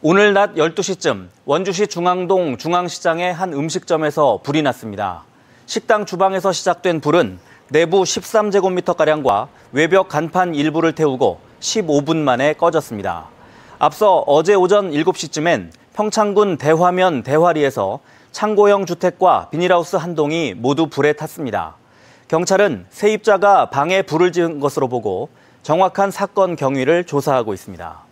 오늘 낮 12시쯤 원주시 중앙동 중앙시장의 한 음식점에서 불이 났습니다. 식당 주방에서 시작된 불은 내부 13제곱미터가량과 외벽 간판 일부를 태우고 15분 만에 꺼졌습니다. 앞서 어제 오전 7시쯤엔 평창군 대화면 대화리에서 창고형 주택과 비닐하우스 한 동이 모두 불에 탔습니다. 경찰은 세입자가 방에 불을 지은 것으로 보고 정확한 사건 경위를 조사하고 있습니다.